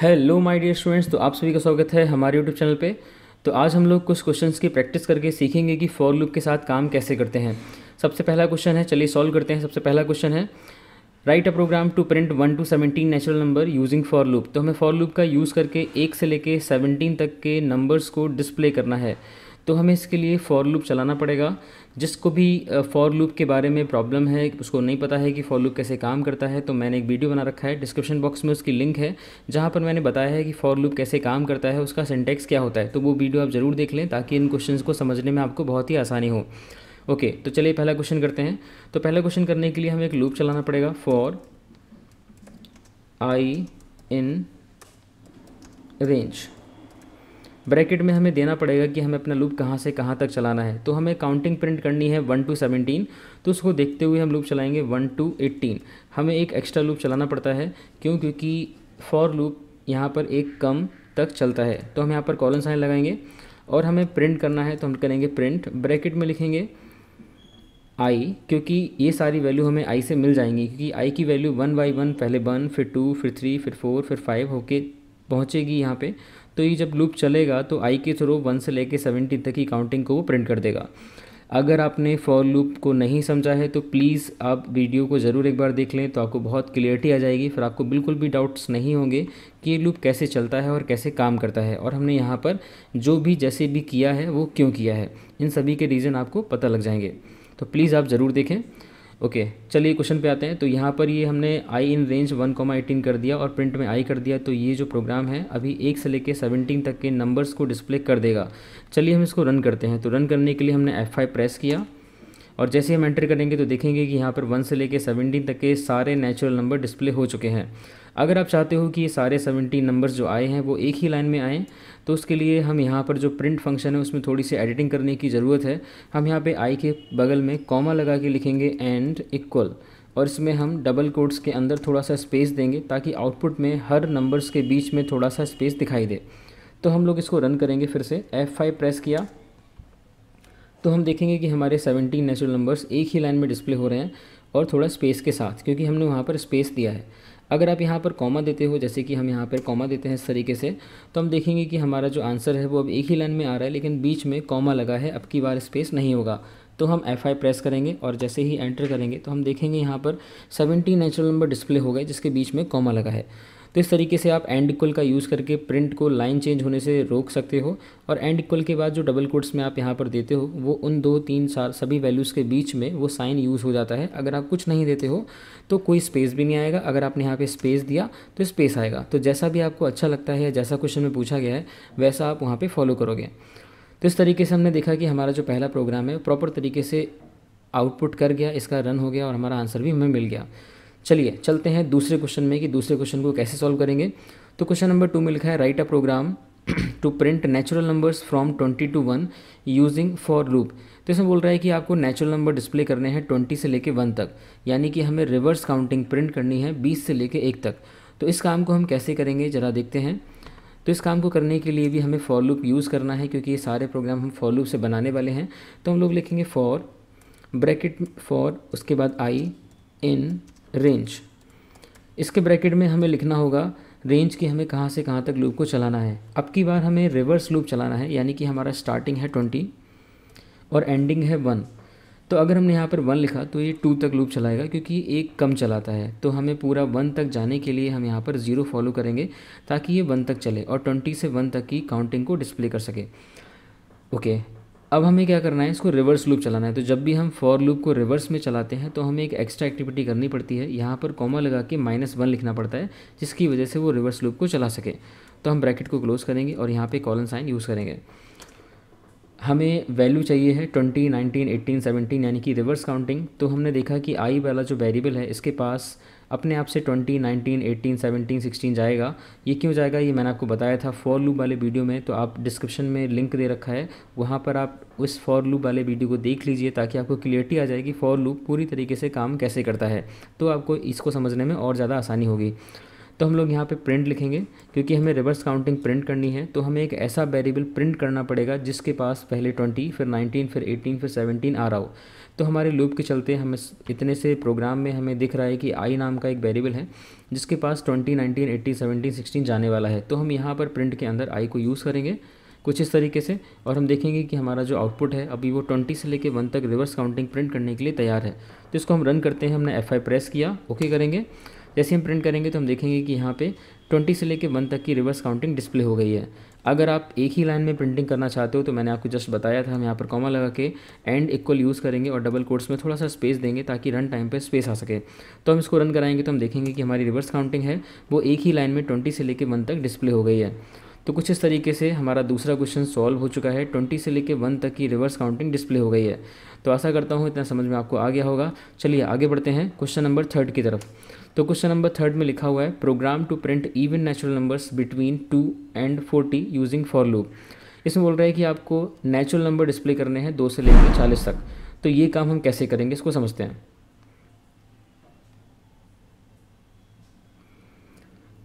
hello my dear students तो आप सभी का स्वागत है हमारे यूट्यूब चैनल पे तो आज हम लोग कुछ क्वेश्चंस की प्रैक्टिस करके सीखेंगे कि फॉर लूप के साथ काम कैसे करते हैं सबसे पहला क्वेश्चन है चलिए सॉल्व करते हैं सबसे पहला क्वेश्चन है write a program to print one to seventeen natural number using for loop तो हमें फॉर लूप का यूज़ करके एक से लेके सेवनटीन तक के नंबर्स को डिस्प्ले करना है तो हमें इसके लिए फॉर लूप चलाना पड़ेगा जिसको भी फॉर लूप के बारे में प्रॉब्लम है उसको नहीं पता है कि फॉर लूप कैसे काम करता है तो मैंने एक वीडियो बना रखा है डिस्क्रिप्शन बॉक्स में उसकी लिंक है जहाँ पर मैंने बताया है कि फॉर लूप कैसे काम करता है उसका सेंटेक्स क्या होता है तो वो वीडियो आप ज़रूर देख लें ताकि इन क्वेश्चन को समझने में आपको बहुत ही आसानी हो ओके तो चलिए पहला क्वेश्चन करते हैं तो पहला क्वेश्चन करने के लिए हमें एक लूप चलाना पड़ेगा for i in range bracket में हमें देना पड़ेगा कि हमें अपना लूप कहाँ से कहाँ तक चलाना है तो हमें काउंटिंग प्रिंट करनी है वन टू सेवनटीन तो उसको देखते हुए हम लूप चलाएंगे वन टू एट्टीन हमें एक एक्स्ट्रा लूप चलाना पड़ता है क्यों क्योंकि फॉर लूप यहाँ पर एक कम तक चलता है तो हम यहाँ पर कॉलन साइन लगाएंगे और हमें प्रिंट करना है तो हम करेंगे प्रिंट ब्रैकेट में लिखेंगे आई क्योंकि ये सारी वैल्यू हमें आई से मिल जाएंगी क्योंकि आई की वैल्यू वन बाई वन पहले वन फिर टू फिर थ्री फिर फोर फिर फाइव होके पहुँचेगी यहाँ पे तो ये जब लूप चलेगा तो आई के थ्रू वन से लेके सेवेंटी तक की काउंटिंग को वो प्रिंट कर देगा अगर आपने फॉर लूप को नहीं समझा है तो प्लीज़ आप वीडियो को ज़रूर एक बार देख लें तो आपको बहुत क्लियरिटी आ जाएगी फिर आपको बिल्कुल भी डाउट्स नहीं होंगे कि ये लूप कैसे चलता है और कैसे काम करता है और हमने यहाँ पर जो भी जैसे भी किया है वो क्यों किया है इन सभी के रीज़न आपको पता लग जाएंगे तो प्लीज़ आप ज़रूर देखें ओके चलिए क्वेश्चन पे आते हैं तो यहाँ पर ये हमने i in range one comma eighteen कर दिया और प्रिंट में आई कर दिया तो ये जो प्रोग्राम है अभी एक से लेके सेवनटीन तक के नंबर्स को डिस्प्ले कर देगा चलिए हम इसको रन करते हैं तो रन करने के लिए हमने एफ फाइव प्रेस किया और जैसे हम एंटर करेंगे तो देखेंगे कि यहाँ पर वन से लेके सेवनटीन तक के सारे नेचुरल नंबर डिस्प्ले हो चुके हैं अगर आप चाहते हो कि ये सारे सेवेंटी नंबर्स जो आए हैं वो एक ही लाइन में आएँ तो उसके लिए हम यहाँ पर जो प्रिंट फंक्शन है उसमें थोड़ी सी एडिटिंग करने की ज़रूरत है हम यहाँ पे आई के बगल में कॉमा लगा के लिखेंगे एंड इक्वल और इसमें हम डबल कोड्स के अंदर थोड़ा सा स्पेस देंगे ताकि आउटपुट में हर नंबर्स के बीच में थोड़ा सा स्पेस दिखाई दे तो हम लोग इसको रन करेंगे फिर से F5 प्रेस किया तो हम देखेंगे कि हमारे 17 नेचुरल नंबर्स एक ही लाइन में डिस्प्ले हो रहे हैं और थोड़ा स्पेस के साथ क्योंकि हमने वहाँ पर स्पेस दिया है अगर आप यहाँ पर कॉमा देते हो जैसे कि हम यहाँ पर कॉमा देते हैं इस तरीके से तो हम देखेंगे कि हमारा जो आंसर है वो अब एक ही लाइन में आ रहा है लेकिन बीच में कॉमा लगा है अब की बार स्पेस नहीं होगा तो हम F5 प्रेस करेंगे और जैसे ही एंटर करेंगे तो हम देखेंगे यहाँ पर 70 नेचुरल नंबर डिस्प्ले हो गए जिसके बीच में कॉमा लगा है तो इस तरीके से आप एंड इक्वल का यूज़ करके प्रिंट को लाइन चेंज होने से रोक सकते हो और एंड इक्वल के बाद जो डबल कोड्स में आप यहाँ पर देते हो वो उन दो तीन चार सभी वैल्यूज़ के बीच में वो साइन यूज़ हो जाता है अगर आप कुछ नहीं देते हो तो कोई स्पेस भी नहीं आएगा अगर आपने यहाँ पर स्पेस दिया तो स्पेस आएगा तो जैसा भी आपको अच्छा लगता है या जैसा क्वेश्चन में पूछा गया है वैसा आप वहाँ पर फॉलो करोगे तो इस तरीके से हमने देखा कि हमारा जो पहला प्रोग्राम है प्रॉपर तरीके से आउटपुट कर गया इसका रन हो गया और हमारा आंसर भी हमें मिल गया चलिए चलते हैं दूसरे क्वेश्चन में कि दूसरे क्वेश्चन को कैसे सॉल्व करेंगे तो क्वेश्चन नंबर टू में लिखा है write a program to print natural numbers from twenty to one using for loop तो इसमें बोल रहा है कि आपको नेचुरल नंबर डिस्प्ले करने हैं ट्वेंटी से लेके वन तक यानी कि हमें रिवर्स काउंटिंग प्रिंट करनी है बीस से लेके एक तक तो इस काम को हम कैसे करेंगे ज़रा देखते हैं तो इस काम को करने के लिए भी हमें फॉर लूप यूज़ करना है क्योंकि ये सारे प्रोग्राम हम फॉर लूप से बनाने वाले हैं तो हम लोग लिखेंगे फॉर ब्रैकेट फॉर उसके बाद आई इन रेंज इसके ब्रैकेट में हमें लिखना होगा रेंज की हमें कहाँ से कहाँ तक लूप को चलाना है अब की बार हमें रिवर्स लूप चलाना है यानी कि हमारा स्टार्टिंग है ट्वेंटी और एंडिंग है वन तो अगर हमने यहाँ पर वन लिखा तो ये टू तक लूप चलाएगा क्योंकि एक कम चलाता है तो हमें पूरा वन तक जाने के लिए हम यहाँ पर ज़ीरो फॉलो करेंगे ताकि ये वन तक चले और ट्वेंटी से वन तक की काउंटिंग को डिस्प्ले कर सके ओके अब हमें क्या करना है इसको रिवर्स लूप चलाना है तो जब भी हम फॉर लूप को रिवर्स में चलाते हैं तो हमें एक एक्स्ट्रा एक्टिविटी करनी पड़ती है यहाँ पर कॉमा लगा के माइनस वन लिखना पड़ता है जिसकी वजह से वो रिवर्स लूप को चला सके तो हम ब्रैकेट को क्लोज़ करेंगे और यहाँ पे कॉलन साइन यूज़ करेंगे हमें वैल्यू चाहिए है ट्वेंटी नाइनटीन एटीन सेवनटीन यानी कि रिवर्स काउंटिंग तो हमने देखा कि आई वाला जो वेरिएबल है इसके पास अपने आप से 20, 19, 18, 17, 16 जाएगा ये क्यों जाएगा ये मैंने आपको बताया था फॉर लूप वाले वीडियो में तो आप डिस्क्रिप्शन में लिंक दे रखा है वहाँ पर आप उस फॉर लूप वाले वीडियो को देख लीजिए ताकि आपको क्लियरिटी आ जाएगी फॉर लूप पूरी तरीके से काम कैसे करता है तो आपको इसको समझने में और ज़्यादा आसानी होगी तो हम लोग यहाँ पे प्रिंट लिखेंगे क्योंकि हमें रिवर्स काउंटिंग प्रिंट करनी है तो हमें एक ऐसा वेरिएबल प्रिंट करना पड़ेगा जिसके पास पहले ट्वेंटी फिर नाइनटीन फिर एटीन फिर 17 आ रहा हो तो हमारे लूप के चलते हमें इतने से प्रोग्राम में हमें दिख रहा है कि आई नाम का एक वेरिएबल है जिसके पास twenty nineteen eighteen seventeen sixteen जाने वाला है तो हम यहाँ पर प्रिंट के अंदर आई को यूज़ करेंगे कुछ इस तरीके से और हम देखेंगे कि हमारा जो आउटपुट है अभी वो 20 से लेके 1 तक रिवर्स काउंटिंग प्रिंट करने के लिए तैयार है तो इसको हम रन करते हैं हमने एफ प्रेस किया ओके करेंगे जैसे हम प्रिंट करेंगे तो हम देखेंगे कि यहाँ पे 20 से लेके 1 तक की रिवर्स काउंटिंग डिस्प्ले हो गई है अगर आप एक ही लाइन में प्रिंटिंग करना चाहते हो तो मैंने आपको जस्ट बताया था हम यहाँ पर कॉमा लगा के एंड इक्वल यूज़ करेंगे और डबल कोर्ट्स में थोड़ा सा स्पेस देंगे ताकि रन टाइम पे स्पेस आ सके तो हम इसको रन कराएंगे तो हम देखेंगे कि हमारी रिवर्स काउंटिंग है वो एक ही लाइन में ट्वेंटी से लेकर वन तक डिस्प्ले हो गई है तो कुछ इस तरीके से हमारा दूसरा क्वेश्चन सॉल्व हो चुका है ट्वेंटी से लेकर वन तक की रिवर्स काउंटिंग डिस्प्ले हो गई है तो आशा करता हूँ इतना समझ में आपको आ गया होगा चलिए आगे बढ़ते हैं क्वेश्चन नंबर थर्ड की तरफ तो क्वेश्चन नंबर थर्ड में लिखा हुआ है program to print even natural numbers between two and forty using for loop इसमें बोल रहा है कि आपको नेचुरल नंबर डिस्प्ले करने हैं दो से लेकर चालीस तक तो ये काम हम कैसे करेंगे इसको समझते हैं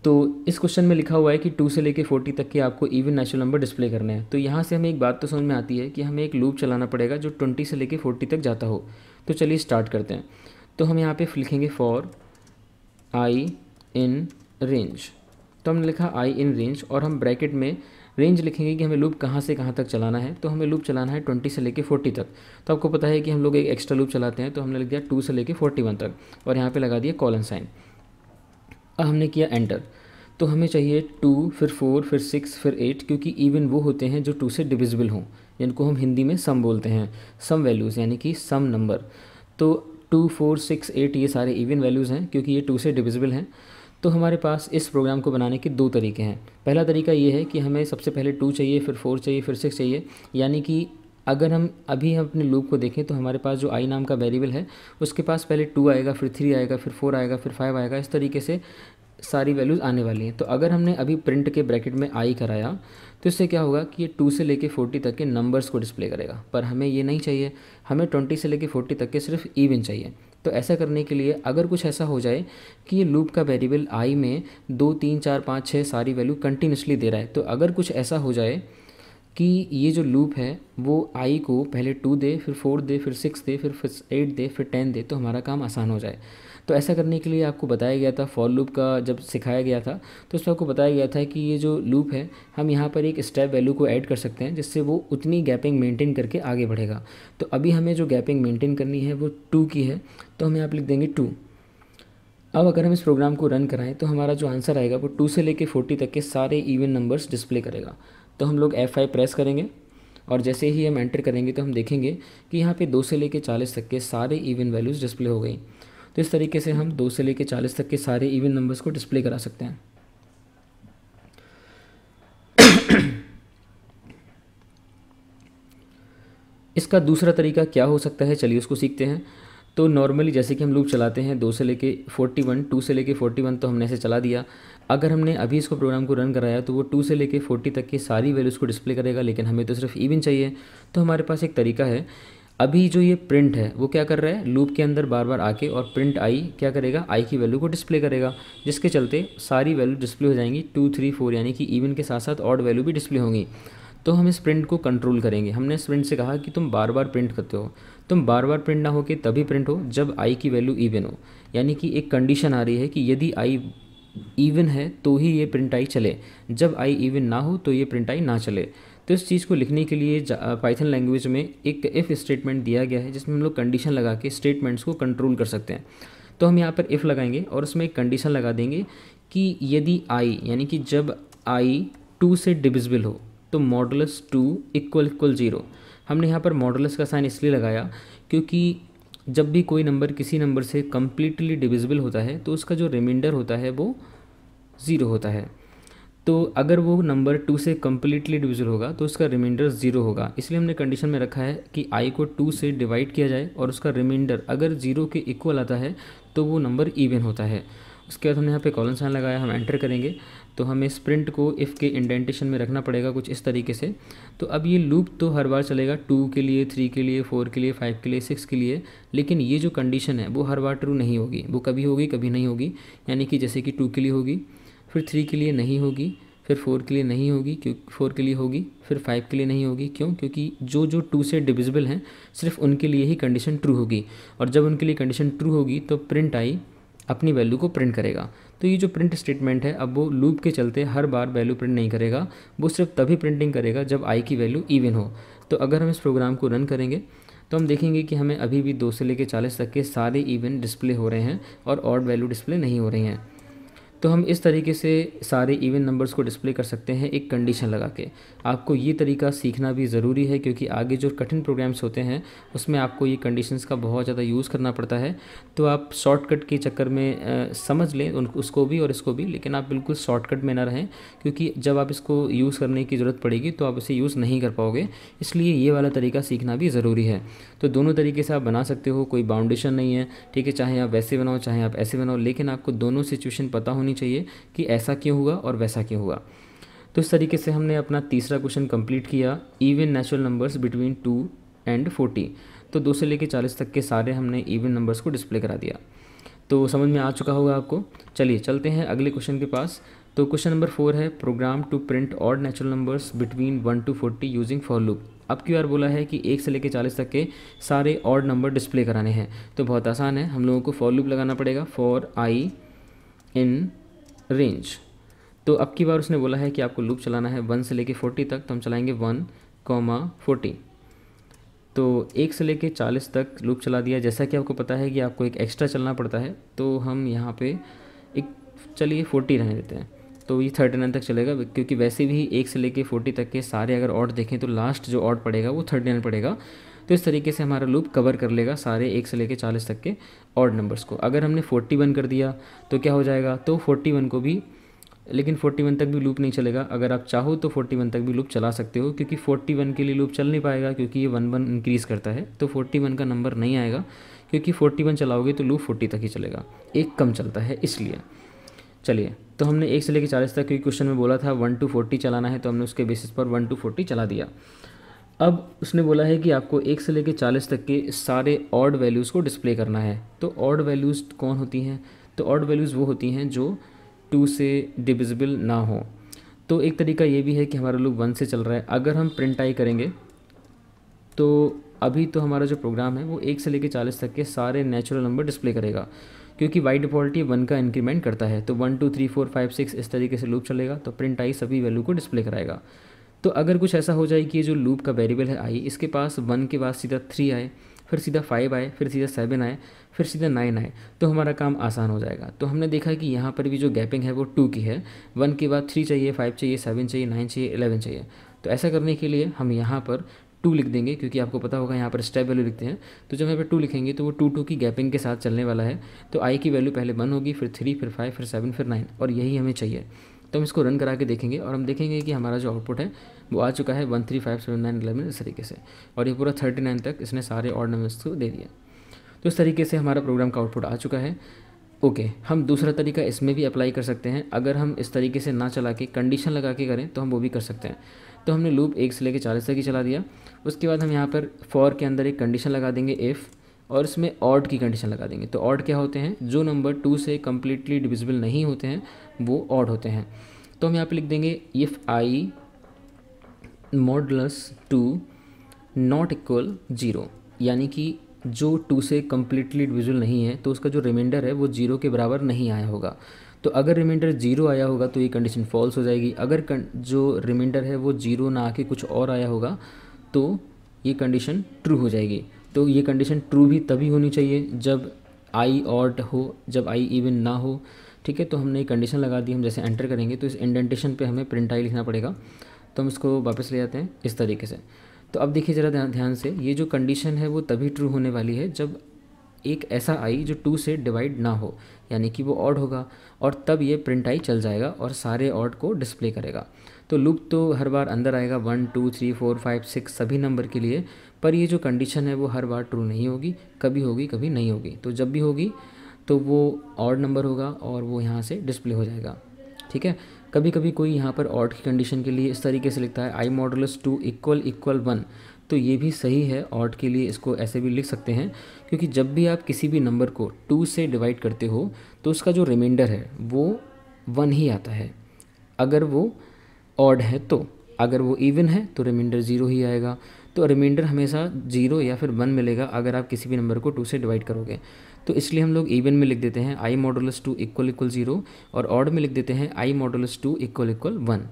तो इस क्वेश्चन में लिखा हुआ है कि टू से लेकर फोर्टी तक के आपको इवन नेचुरल नंबर डिस्प्ले करने हैं तो यहाँ से हमें एक बात तो समझ में आती है कि हमें एक लूप चलाना पड़ेगा जो ट्वेंटी से लेकर फोर्टी तक जाता हो तो चलिए स्टार्ट करते हैं तो हम यहाँ पे लिखेंगे फॉर आई इन रेंज तो हमने लिखा आई इन रेंज और हम ब्रैकेट में रेंज लिखेंगे कि हमें लूप कहाँ से कहाँ तक चलाना है तो हमें लूप चलाना है ट्वेंटी से लेके फोर्टी तक तो आपको पता है कि हम लोग एक एक्स्ट्रा लूप चलाते हैं तो हमने लिख दिया टू से लेके फोर्टी वन तक और यहाँ पे लगा दिया कॉलन साइन अब हमने किया एंटर तो हमें चाहिए टू फिर फोर फिर सिक्स फिर एट क्योंकि इवन वो होते हैं जो टू से डिविजिबल हों जिनको हम हिंदी में सम बोलते हैं सम वैल्यूज़ यानी कि सम नंबर तो टू फोर सिक्स एट ये सारे इवन वैल्यूज़ हैं क्योंकि ये टू से डिविजिबल हैं तो हमारे पास इस प्रोग्राम को बनाने के दो तरीके हैं पहला तरीका ये है कि हमें सबसे पहले टू चाहिए फिर फोर चाहिए फिर सिक्स चाहिए यानी कि अगर हम अभी हम अपने लूप को देखें तो हमारे पास जो आई नाम का वेरिएबल है उसके पास पहले टू आएगा फिर थ्री आएगा फिर फोर आएगा फिर फाइव आएगा इस तरीके से सारी वैल्यूज़ आने वाली हैं तो अगर हमने अभी प्रिंट के ब्रैकेट में आई कराया तो इससे क्या होगा कि ये टू से लेके फोर्टी तक के नंबर्स को डिस्प्ले करेगा पर हमें ये नहीं चाहिए हमें ट्वेंटी से लेके फोर्टी तक के सिर्फ ईवन चाहिए तो ऐसा करने के लिए अगर कुछ ऐसा हो जाए कि ये लूप का वेरिएबल आई में दो तीन चार पाँच छः सारी वैल्यू कंटिन्यूसली दे रहा है तो अगर कुछ ऐसा हो जाए कि ये जो लूप है वो आई को पहले टू दे फिर फोर दे फिर सिक्स दे फिर एट दे फिर टेन दे तो हमारा काम आसान हो जाए तो ऐसा करने के लिए आपको बताया गया था फॉर लूप का जब सिखाया गया था तो उसमें आपको बताया गया था कि ये जो लूप है हम यहाँ पर एक स्टेप वैल्यू को ऐड कर सकते हैं जिससे वो उतनी गैपिंग मेंटेन करके आगे बढ़ेगा तो अभी हमें जो गैपिंग मेंटेन करनी है वो टू की है तो हम यहाँ पर लिख देंगे टू अब अगर हम इस प्रोग्राम को रन कराएं तो हमारा जो आंसर आएगा वो टू से लेके फोर्टी तक के सारे इवन नंबर्स डिस्प्ले करेगा तो हम लोग एफ आई प्रेस करेंगे और जैसे ही हम एंटर करेंगे तो हम देखेंगे कि यहाँ पे दो से लेके चालीस तक के सारे इवन वैल्यूज़ डिस्प्ले हो गई तो इस तरीके से हम दो से लेकर चालीस तक के सारे इवन नंबर्स को डिस्प्ले करा सकते हैं इसका दूसरा तरीका क्या हो सकता है चलिए उसको सीखते हैं तो नॉर्मली जैसे कि हम लूप चलाते हैं दो से लेके फोर्टी वन टू से लेके फोर्टी वन तो हमने ऐसे चला दिया अगर हमने अभी इसको प्रोग्राम को रन कराया तो वो टू से लेके फोर्टी तक की सारी वैल्यूज़ को डिस्प्ले करेगा लेकिन हमें तो सिर्फ इवन चाहिए तो हमारे पास एक तरीका है अभी जो ये प्रिंट है वो क्या कर रहा है लूप के अंदर बार बार आके और प्रिंट आई क्या करेगा आई की वैल्यू को डिस्प्ले करेगा जिसके चलते सारी वैल्यू डिस्प्ले हो जाएंगी टू थ्री फोर यानी कि इवन के साथ साथ ऑड वैल्यू भी डिस्प्ले होंगी तो हम इस प्रिंट को कंट्रोल करेंगे हमने इस प्रिंट से कहा कि तुम बार बार प्रिंट करते हो तुम बार बार प्रिंट ना हो के तभी प्रिंट हो जब आई की वैल्यू इवन हो यानी कि एक कंडीशन आ रही है कि यदि आई इवन है तो ही ये प्रिंट आई चले जब आई इवन ना हो तो ये प्रिंट आई ना चले तो इस चीज़ को लिखने के लिए पाइथन लैंग्वेज में एक इफ़ स्टेटमेंट दिया गया है जिसमें हम लोग कंडीशन लगा के स्टेटमेंट्स को कंट्रोल कर सकते हैं तो हम यहाँ पर इफ़ लगाएंगे और उसमें एक कंडीशन लगा देंगे कि यदि आई यानी कि जब आई टू से डिविजिबल हो तो modulus two equal equal zero हमने यहाँ पर मॉडलस का साइन इसलिए लगाया क्योंकि जब भी कोई नंबर किसी नंबर से कम्प्लीटली डिविजिबल होता है तो उसका जो रिमाइंडर होता है वो ज़ीरो होता है तो अगर वो नंबर टू से कम्प्लीटली डिविजल होगा तो उसका रिमाइंडर ज़ीरो होगा इसलिए हमने कंडीशन में रखा है कि आई को टू से डिवाइड किया जाए और उसका रिमाइंडर अगर ज़ीरो के इक्वल आता है तो वो नंबर इवन होता है उसके बाद हमने यहाँ पे कॉलन साइन लगाया हम एंटर करेंगे तो हमें स्प्रिंट को इफ़ के इंडेंटेशन में रखना पड़ेगा कुछ इस तरीके से तो अब ये लूप तो हर बार चलेगा टू के लिए थ्री के लिए फोर के लिए फाइव के लिए सिक्स के लिए लेकिन ये जो कंडीशन है वो हर बार ट्रू नहीं होगी वो कभी होगी कभी नहीं होगी यानी कि जैसे कि टू के लिए होगी फिर थ्री के लिए नहीं होगी फिर फोर के लिए नहीं होगी क्यों फोर के लिए होगी फिर फाइव के लिए नहीं होगी क्यों क्योंकि जो जो टू से डिविजिबल हैं सिर्फ उनके लिए ही कंडीशन ट्रू होगी और जब उनके लिए कंडीशन ट्रू होगी तो प्रिंट आई अपनी वैल्यू को प्रिंट करेगा तो ये जो प्रिंट स्टेटमेंट है अब वो लूप के चलते हर बार वैल्यू प्रिंट नहीं करेगा वो सिर्फ तभी प्रिंटिंग करेगा जब आई की वैल्यू इवन हो तो अगर हम इस प्रोग्राम को रन करेंगे तो हम देखेंगे कि हमें अभी भी दो से लेकर चालीस तक के सारे इवन डिस्प्ले हो रहे हैं और ऑड वैल्यू डिस्प्ले नहीं हो रही हैं तो हम इस तरीके से सारे इवन नंबर्स को डिस्प्ले कर सकते हैं एक कंडीशन लगा के आपको ये तरीका सीखना भी ज़रूरी है क्योंकि आगे जो कठिन प्रोग्राम्स होते हैं उसमें आपको ये कंडीशंस का बहुत ज़्यादा यूज़ करना पड़ता है तो आप शॉर्टकट के चक्कर में आ, समझ लें उन उसको भी और इसको भी लेकिन आप बिल्कुल शॉर्टकट में ना रहें क्योंकि जब आप इसको यूज़ करने की ज़रूरत पड़ेगी तो आप इसे यूज़ नहीं कर पाओगे इसलिए ये वाला तरीका सीखना भी ज़रूरी है तो दोनों तरीके से आप बना सकते हो कोई बाउंडेशन नहीं है ठीक है चाहे आप वैसे बनाओ चाहे आप ऐसे बनाओ लेकिन आपको दोनों सिचुएशन पता होनी करनी चाहिए कि ऐसा क्यों हुआ और वैसा क्यों हुआ तो इस तरीके से हमने अपना तीसरा क्वेश्चन कंप्लीट किया even natural numbers between two and forty तो दो से लेकर चालीस तक के सारे हमने इवन नंबर्स को डिस्प्ले करा दिया तो समझ में आ चुका होगा आपको चलिए चलते हैं अगले क्वेश्चन के पास तो क्वेश्चन नंबर फोर है program to print odd natural numbers between one to forty using for loop अब क्यू आर बोला है कि एक से लेकर चालीस तक के सारे ऑड नंबर डिस्प्ले कराने हैं तो बहुत आसान है हम लोगों को फॉर लूप लगाना पड़ेगा फॉर आई इन रेंज तो अब की बार उसने बोला है कि आपको लूप चलाना है वन से लेके फोर्टी तक तो हम चलाएंगे वन कॉमा फोर्टी तो एक से लेके चालीस तक लूप चला दिया जैसा कि आपको पता है कि आपको एक एक्स्ट्रा चलना पड़ता है तो हम यहाँ पे एक चलिए फोर्टी रहने देते हैं तो ये थर्टी नाइन तक चलेगा क्योंकि वैसे भी एक से लेके फोर्टी तक के सारे अगर ऑर्ड देखें तो लास्ट जो ऑर्ड पड़ेगा वो थर्टी नाइन पड़ेगा तो इस तरीके से हमारा लूप कवर कर लेगा सारे एक से लेकर चालीस तक के ऑड नंबर्स को अगर हमने फोर्टी वन कर दिया तो क्या हो जाएगा तो फोर्टी वन को भी लेकिन फोर्टी वन तक भी लूप नहीं चलेगा अगर आप चाहो तो फोर्टी वन तक भी लूप चला सकते हो क्योंकि फोर्टी वन के लिए लूप चल नहीं पाएगा क्योंकि ये वन वन इंक्रीज़ करता है तो फोर्टी वन का नंबर नहीं आएगा क्योंकि फोर्टी वन चलाओगे तो लूप फोर्टी तक ही चलेगा एक कम चलता है इसलिए चलिए तो हमने एक से लेकर चालीस तक क्योंकि क्वेश्चन में बोला था वन टू फोर्टी चलाना है तो हमने उसके बेसिस पर वन टू फोर्टी चला दिया अब उसने बोला है कि आपको एक से लेकर चालीस तक के सारे ऑड वैल्यूज़ को डिस्प्ले करना है तो ऑड वैल्यूज़ कौन होती हैं तो ऑड वैल्यूज़ वो होती हैं जो टू से डिविजिबल ना हो तो एक तरीका ये भी है कि हमारा लूप वन से चल रहा है अगर हम प्रिंट आई करेंगे तो अभी तो हमारा जो प्रोग्राम है वो एक से लेकर चालीस तक के सारे नेचुरल नंबर डिस्प्ले करेगा क्योंकि वाइट डिफॉल्ट ये वन का इंक्रीमेंट करता है तो one two three four five six इस तरीके से लूप चलेगा तो प्रिंट आई सभी वैल्यू को डिस्प्ले कराएगा तो अगर कुछ ऐसा हो जाए कि ये जो लूप का वेरिएबल है आई इसके पास वन के बाद सीधा थ्री आए फिर सीधा फाइव आए फिर सीधा सेवन आए फिर सीधा नाइन आए तो हमारा काम आसान हो जाएगा तो हमने देखा कि यहाँ पर भी जो गैपिंग है वो टू की है वन के बाद थ्री चाहिए फाइव चाहिए सेवन चाहिए नाइन चाहिए एलेवन चाहिए तो ऐसा करने के लिए हम यहाँ पर टू लिख देंगे क्योंकि आपको पता होगा यहाँ पर स्टेप वैल्यू लिखते हैं तो जब यहाँ पर टू लिखेंगे तो वो टू टू की गैपिंग के साथ चलने वाला है तो आई की वैल्यू पहले वन होगी फिर थ्री फिर फाइव फिर सेवन फिर नाइन और यही हमें चाहिए तो हम इसको रन करा के देखेंगे और हम देखेंगे कि हमारा जो आउटपुट है वो आ चुका है one three five seven nine eleven इस तरीके से और ये पूरा थर्टी नाइन तक इसने सारे ऑर्ड नंबर्स को दे दिया तो इस तरीके से हमारा प्रोग्राम का आउटपुट आ चुका है ओके okay, हम दूसरा तरीका इसमें भी अप्लाई कर सकते हैं अगर हम इस तरीके से ना चला के कंडीशन लगा के करें तो हम वो भी कर सकते हैं तो हमने लूप एक से लेकर चालीस तक ही चला दिया उसके बाद हम यहाँ पर फॉर के अंदर एक कंडीशन लगा देंगे इफ़ और इसमें ऑड की कंडीशन लगा देंगे तो ऑड क्या होते हैं जो नंबर टू से कम्प्लीटली डिविजिबल नहीं होते हैं वो ऑड होते हैं तो हम यहाँ पे लिख देंगे if i modulus two not equal zero यानी कि जो टू से कम्प्लीटली डिविजल नहीं है तो उसका जो रिमाइंडर है वो जीरो के बराबर नहीं आया होगा तो अगर रिमाइंडर जीरो आया होगा तो ये कंडीशन फॉल्स हो जाएगी अगर जो रिमाइंडर है वो जीरो ना आके कुछ और आया होगा तो ये कंडीशन ट्रू हो जाएगी तो ये कंडीशन ट्रू भी तभी होनी चाहिए जब आई ऑट हो जब आई इवन ना हो ठीक है तो हमने ये कंडीशन लगा दी हम जैसे एंटर करेंगे तो इस इंडेंटेशन पे हमें प्रिंट आई लिखना पड़ेगा तो हम इसको वापस ले जाते हैं इस तरीके से तो अब देखिए ज़रा ध्यान से ये जो कंडीशन है वो तभी ट्रू होने वाली है जब एक ऐसा आई जो टू से डिवाइड ना हो यानी कि वो ऑड होगा और तब ये प्रिंट आई चल जाएगा और सारे ऑड को डिस्प्ले करेगा तो लूप तो हर बार अंदर आएगा one two three four five six सभी नंबर के लिए पर ये जो कंडीशन है वो हर बार ट्रू नहीं होगी कभी होगी कभी नहीं होगी तो जब भी होगी तो वो ऑड नंबर होगा और वो यहाँ से डिस्प्ले हो जाएगा ठीक है कभी कभी कोई यहाँ पर ऑड की कंडीशन के लिए इस तरीके से लिखता है i modulus two equal equal one तो ये भी सही है ऑड के लिए इसको ऐसे भी लिख सकते हैं क्योंकि जब भी आप किसी भी नंबर को टू से डिवाइड करते हो तो उसका जो रिमाइंडर है वो वन ही आता है अगर वो ऑड है तो अगर वो इवन है तो रिमाइंडर ज़ीरो ही आएगा तो रिमाइंडर हमेशा जीरो या फिर वन मिलेगा अगर आप किसी भी नंबर को टू से डिवाइड करोगे तो इसलिए हम लोग इवन में लिख देते हैं i modulus two equal equal zero और ऑड में लिख देते हैं i modulus two equal equal one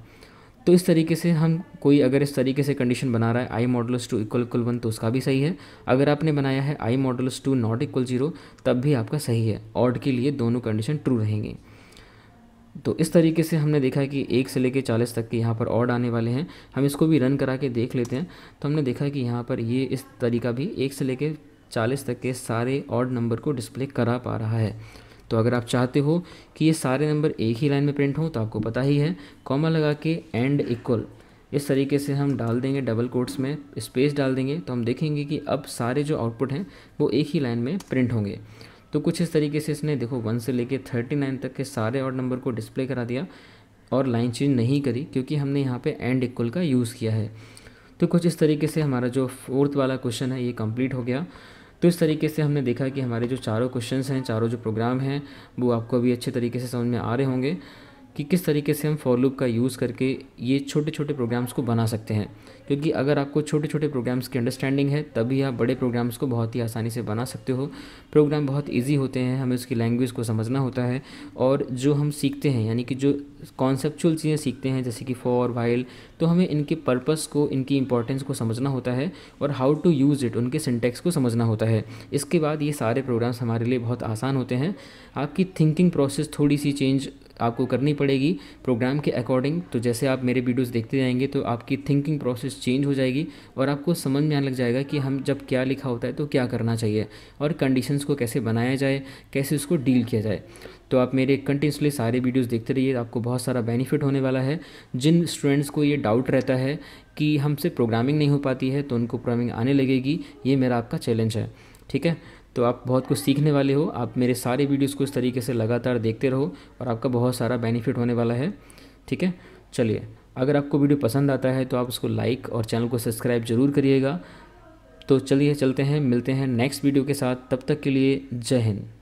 तो इस तरीके से हम कोई अगर इस तरीके से कंडीशन बना रहा है i modulus two equal equal one तो उसका भी सही है अगर आपने बनाया है i modulus two not equal zero तब भी आपका सही है ऑड के लिए दोनों कंडीशन ट्रू रहेंगी तो इस तरीके से हमने देखा कि एक से लेके चालीस तक के यहाँ पर ऑड आने वाले हैं हम इसको भी रन करा के देख लेते हैं तो हमने देखा कि यहाँ पर ये इस तरीका भी एक से लेके चालीस तक के सारे ऑड नंबर को डिस्प्ले करा पा रहा है तो अगर आप चाहते हो कि ये सारे नंबर एक ही लाइन में प्रिंट हों तो आपको पता ही है कॉमा लगा के एंड इक्वल इस तरीके से हम डाल देंगे डबल कोट्स में स्पेस डाल देंगे तो हम देखेंगे कि अब सारे जो आउटपुट हैं वो एक ही लाइन में प्रिंट होंगे तो कुछ इस तरीके से इसने देखो वन से लेके थर्टी नाइन तक के सारे ऑड नंबर को डिस्प्ले करा दिया और लाइन चेंज नहीं करी क्योंकि हमने यहाँ पे एंड इक्वल का यूज़ किया है तो कुछ इस तरीके से हमारा जो फोर्थ वाला क्वेश्चन है ये कम्प्लीट हो गया तो इस तरीके से हमने देखा कि हमारे जो चारों क्वेश्चन हैं चारों जो प्रोग्राम हैं वो आपको अभी अच्छे तरीके से समझ में आ रहे होंगे कि किस तरीके से हम फॉर लूप का यूज़ करके ये छोटे छोटे प्रोग्राम्स को बना सकते हैं क्योंकि अगर आपको छोटे छोटे प्रोग्राम्स की अंडरस्टैंडिंग है तभी आप बड़े प्रोग्राम्स को बहुत ही आसानी से बना सकते हो प्रोग्राम बहुत ईजी होते हैं हमें उसकी लैंग्वेज को समझना होता है और जो हम सीखते हैं यानी कि जो कॉन्सेपचुअल चीज़ें सीखते हैं जैसे कि फॉर वाइल तो हमें इनके पर्पज़ को इनकी इंपॉर्टेंस को समझना होता है और हाउ टू यूज़ इट उनके सिंटेक्स को समझना होता है इसके बाद ये सारे प्रोग्राम्स हमारे लिए बहुत आसान होते हैं आपकी थिंकिंग प्रोसेस थोड़ी सी चेंज आपको करनी पड़ेगी प्रोग्राम के अकॉर्डिंग तो जैसे आप मेरे वीडियोस देखते जाएंगे तो आपकी थिंकिंग प्रोसेस चेंज हो जाएगी और आपको समझ में आने लग जाएगा कि हम जब क्या लिखा होता है तो क्या करना चाहिए और कंडीशंस को कैसे बनाया जाए कैसे उसको डील किया जाए तो आप मेरे कंटिन्यूसली सारे वीडियोस देखते रहिए आपको बहुत सारा बेनिफिट होने वाला है जिन स्टूडेंट्स को ये डाउट रहता है कि हमसे प्रोग्रामिंग नहीं हो पाती है तो उनको प्रोग्रामिंग आने लगेगी ये मेरा आपका चैलेंज है ठीक है तो आप बहुत कुछ सीखने वाले हो आप मेरे सारे वीडियोस को इस तरीके से लगातार देखते रहो और आपका बहुत सारा बेनिफिट होने वाला है ठीक है चलिए अगर आपको वीडियो पसंद आता है तो आप उसको लाइक और चैनल को सब्सक्राइब जरूर करिएगा तो चलिए चलते हैं मिलते हैं नेक्स्ट वीडियो के साथ तब तक के लिए जय हिंद